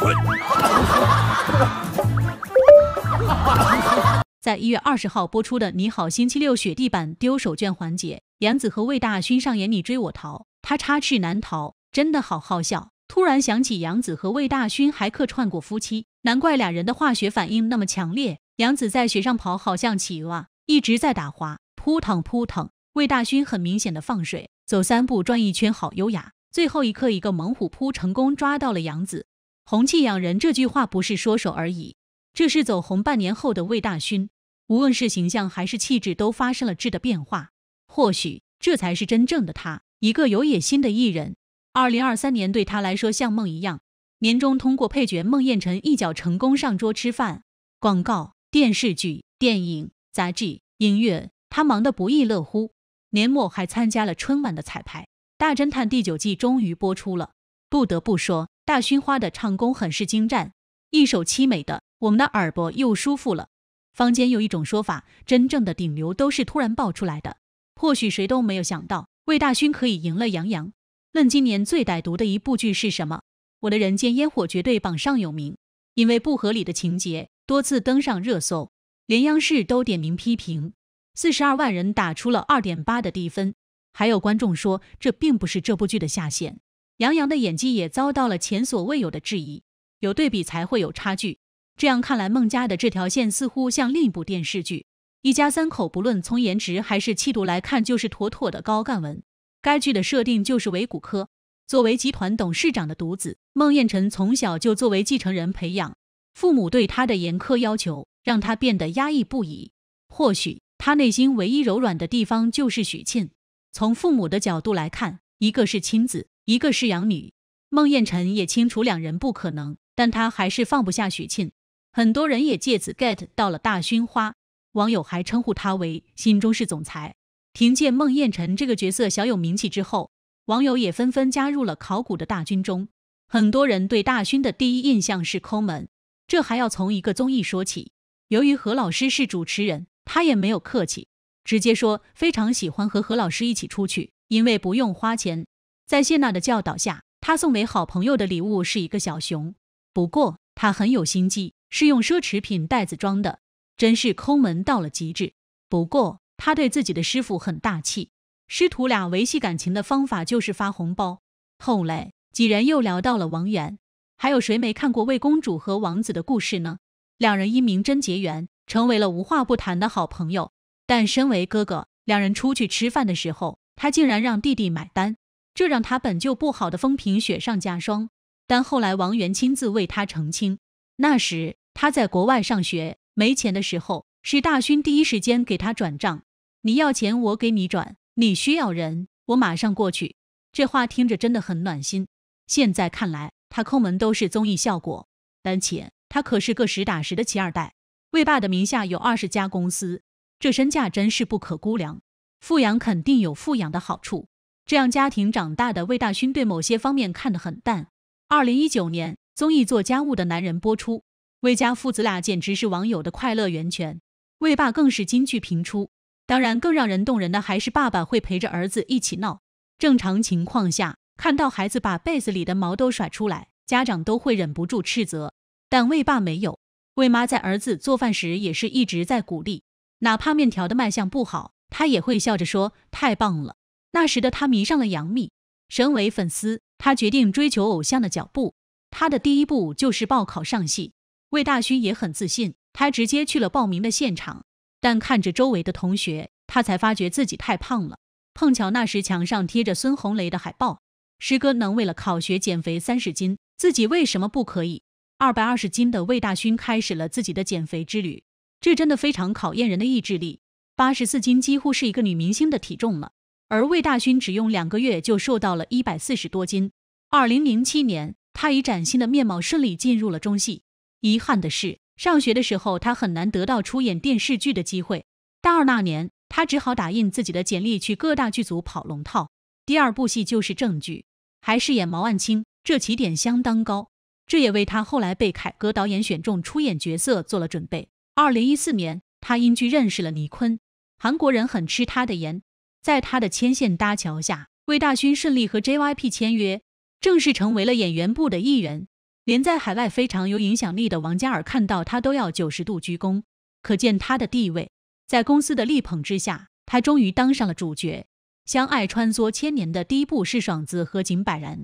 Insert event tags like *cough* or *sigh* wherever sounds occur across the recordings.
*laughs* 在一月二十号播出的《你好星期六》雪地版丢手绢环节，杨紫和魏大勋上演你追我逃，他插翅难逃，真的好好笑。突然想起杨紫和魏大勋还客串过夫妻，难怪俩人的化学反应那么强烈。杨紫在雪上跑，好像企鹅，一直在打滑，扑腾扑腾。魏大勋很明显的放水，走三步转一圈，好优雅。最后一刻，一个猛虎扑，成功抓到了杨紫，红气养人这句话不是说说而已，这是走红半年后的魏大勋，无论是形象还是气质都发生了质的变化。或许这才是真正的他，一个有野心的艺人。二零二三年对他来说像梦一样，年终通过配角孟宴臣一脚成功上桌吃饭，广告、电视剧、电影、杂志、音乐，他忙得不亦乐乎。年末还参加了春晚的彩排，《大侦探》第九季终于播出了，不得不说。大勋花的唱功很是精湛，一首凄美的，我们的耳朵又舒服了。坊间有一种说法，真正的顶流都是突然爆出来的。或许谁都没有想到，魏大勋可以赢了杨洋。问今年最歹毒的一部剧是什么？我的人间烟火绝对榜上有名。因为不合理的情节，多次登上热搜，连央视都点名批评。四十二万人打出了二点八的低分，还有观众说，这并不是这部剧的下限。杨洋的演技也遭到了前所未有的质疑，有对比才会有差距。这样看来，孟佳的这条线似乎像另一部电视剧。一家三口，不论从颜值还是气度来看，就是妥妥的高干文。该剧的设定就是韦骨科，作为集团董事长的独子，孟宴臣从小就作为继承人培养。父母对他的严苛要求，让他变得压抑不已。或许他内心唯一柔软的地方就是许沁。从父母的角度来看，一个是亲子。一个是养女，孟宴臣也清楚两人不可能，但他还是放不下许沁。很多人也借此 get 到了大勋花，网友还称呼他为“新中式总裁”。凭借孟宴臣这个角色小有名气之后，网友也纷纷加入了考古的大军中。很多人对大勋的第一印象是抠门，这还要从一个综艺说起。由于何老师是主持人，他也没有客气，直接说非常喜欢和何老师一起出去，因为不用花钱。在谢娜的教导下，他送给好朋友的礼物是一个小熊，不过他很有心计，是用奢侈品袋子装的，真是抠门到了极致。不过他对自己的师傅很大气，师徒俩维系感情的方法就是发红包。后来几人又聊到了王源，还有谁没看过《魏公主和王子》的故事呢？两人因名侦结缘，成为了无话不谈的好朋友。但身为哥哥，两人出去吃饭的时候，他竟然让弟弟买单。这让他本就不好的风评雪上加霜，但后来王源亲自为他澄清，那时他在国外上学，没钱的时候是大勋第一时间给他转账，你要钱我给你转，你需要人我马上过去，这话听着真的很暖心。现在看来，他抠门都是综艺效果，而且他可是个实打实的富二代，魏爸的名下有二十家公司，这身价真是不可估量，富养肯定有富养的好处。这样家庭长大的魏大勋对某些方面看得很淡。二零一九年综艺《做家务的男人》播出，魏家父子俩简直是网友的快乐源泉，魏爸更是金句频出。当然，更让人动人的还是爸爸会陪着儿子一起闹。正常情况下，看到孩子把被子里的毛都甩出来，家长都会忍不住斥责，但魏爸没有。魏妈在儿子做饭时也是一直在鼓励，哪怕面条的卖相不好，他也会笑着说：“太棒了。”那时的他迷上了杨幂，身为粉丝，他决定追求偶像的脚步。他的第一步就是报考上戏。魏大勋也很自信，他直接去了报名的现场。但看着周围的同学，他才发觉自己太胖了。碰巧那时墙上贴着孙红雷的海报，师哥能为了考学减肥三十斤，自己为什么不可以？二百二十斤的魏大勋开始了自己的减肥之旅。这真的非常考验人的意志力。八十四斤几乎是一个女明星的体重了。而魏大勋只用两个月就瘦到了一百四十多斤。二零零七年，他以崭新的面貌顺利进入了中戏。遗憾的是，上学的时候他很难得到出演电视剧的机会。大二那年，他只好打印自己的简历去各大剧组跑龙套。第二部戏就是《证据》，还饰演毛岸青，这起点相当高，这也为他后来被凯歌导演选中出演角色做了准备。二零一四年，他因剧认识了尼坤，韩国人很吃他的颜。在他的牵线搭桥下，魏大勋顺利和 JYP 签约，正式成为了演员部的一员。连在海外非常有影响力的王嘉尔看到他都要九十度鞠躬，可见他的地位。在公司的力捧之下，他终于当上了主角。相爱穿梭千年的第一部是《爽子和井柏然》，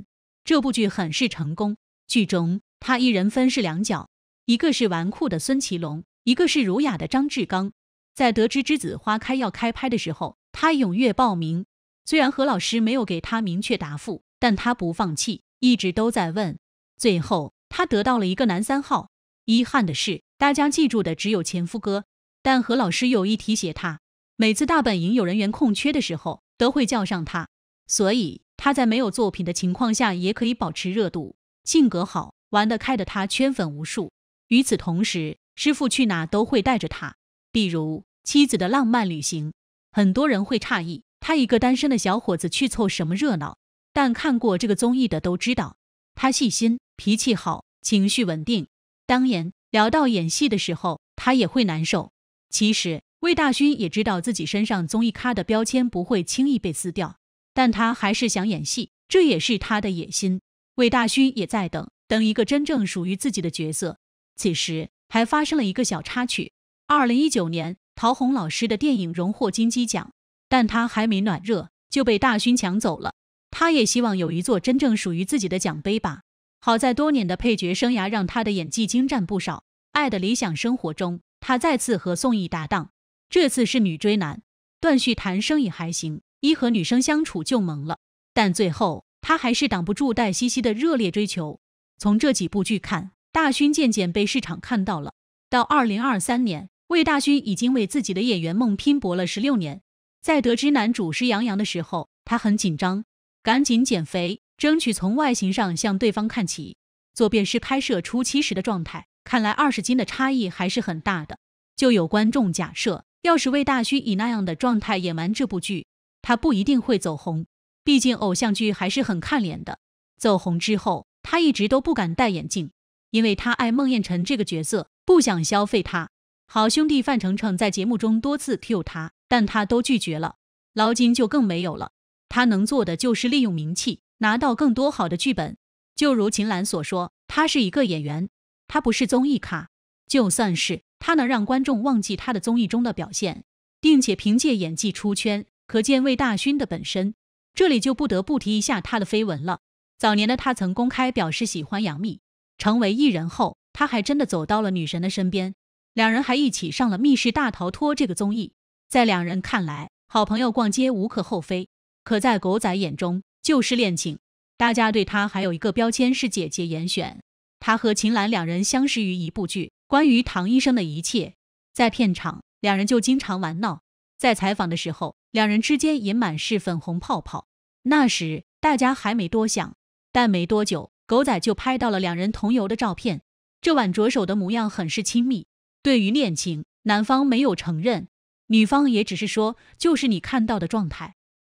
这部剧很是成功，剧中他一人分饰两角，一个是纨绔的孙奇龙，一个是儒雅的张志刚。在得知《栀子花开》要开拍的时候。他踊跃报名，虽然何老师没有给他明确答复，但他不放弃，一直都在问。最后，他得到了一个男三号。遗憾的是，大家记住的只有前夫哥。但何老师有意提携他，每次大本营有人员空缺的时候，都会叫上他。所以他在没有作品的情况下，也可以保持热度。性格好玩得开的他，圈粉无数。与此同时，师傅去哪都会带着他，比如妻子的浪漫旅行。很多人会诧异，他一个单身的小伙子去凑什么热闹？但看过这个综艺的都知道，他细心、脾气好、情绪稳定。当然，聊到演戏的时候，他也会难受。其实，魏大勋也知道自己身上综艺咖的标签不会轻易被撕掉，但他还是想演戏，这也是他的野心。魏大勋也在等，等一个真正属于自己的角色。此时还发生了一个小插曲：二零一九年。陶虹老师的电影荣获金鸡奖，但她还没暖热就被大勋抢走了。他也希望有一座真正属于自己的奖杯吧。好在多年的配角生涯让他的演技精湛不少，《爱的理想生活》中，他再次和宋轶搭档，这次是女追男。段旭谈生意还行，一和女生相处就萌了，但最后他还是挡不住戴西西的热烈追求。从这几部剧看，大勋渐渐被市场看到了。到二零二三年。魏大勋已经为自己的演员梦拼搏了十六年，在得知男主是杨洋的时候，他很紧张，赶紧减肥，争取从外形上向对方看齐。左边是拍摄初期时的状态，看来二十斤的差异还是很大的。就有观众假设，要是魏大勋以那样的状态演完这部剧，他不一定会走红，毕竟偶像剧还是很看脸的。走红之后，他一直都不敢戴眼镜，因为他爱孟宴臣这个角色，不想消费他。好兄弟范丞丞在节目中多次 cue 他，但他都拒绝了。捞金就更没有了，他能做的就是利用名气拿到更多好的剧本。就如秦岚所说，他是一个演员，他不是综艺咖。就算是他能让观众忘记他的综艺中的表现，并且凭借演技出圈，可见魏大勋的本身。这里就不得不提一下他的绯闻了。早年的他曾公开表示喜欢杨幂，成为艺人后，他还真的走到了女神的身边。两人还一起上了《密室大逃脱》这个综艺，在两人看来，好朋友逛街无可厚非；可在狗仔眼中就是恋情。大家对他还有一个标签是姐姐严选。他和秦岚两人相识于一部剧《关于唐医生的一切》，在片场两人就经常玩闹。在采访的时候，两人之间也满是粉红泡泡。那时大家还没多想，但没多久，狗仔就拍到了两人同游的照片，这晚着手的模样很是亲密。对于恋情，男方没有承认，女方也只是说就是你看到的状态。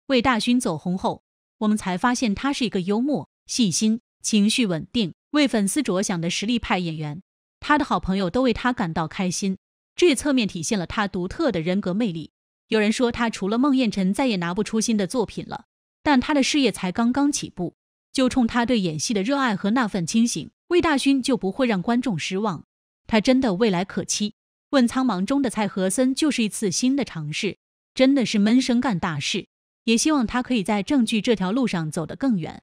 魏大勋走红后，我们才发现他是一个幽默、细心、情绪稳定、为粉丝着想的实力派演员。他的好朋友都为他感到开心，这也侧面体现了他独特的人格魅力。有人说他除了孟宴臣再也拿不出新的作品了，但他的事业才刚刚起步，就冲他对演戏的热爱和那份清醒，魏大勋就不会让观众失望。他真的未来可期。问苍茫中的蔡和森就是一次新的尝试，真的是闷声干大事。也希望他可以在证据这条路上走得更远。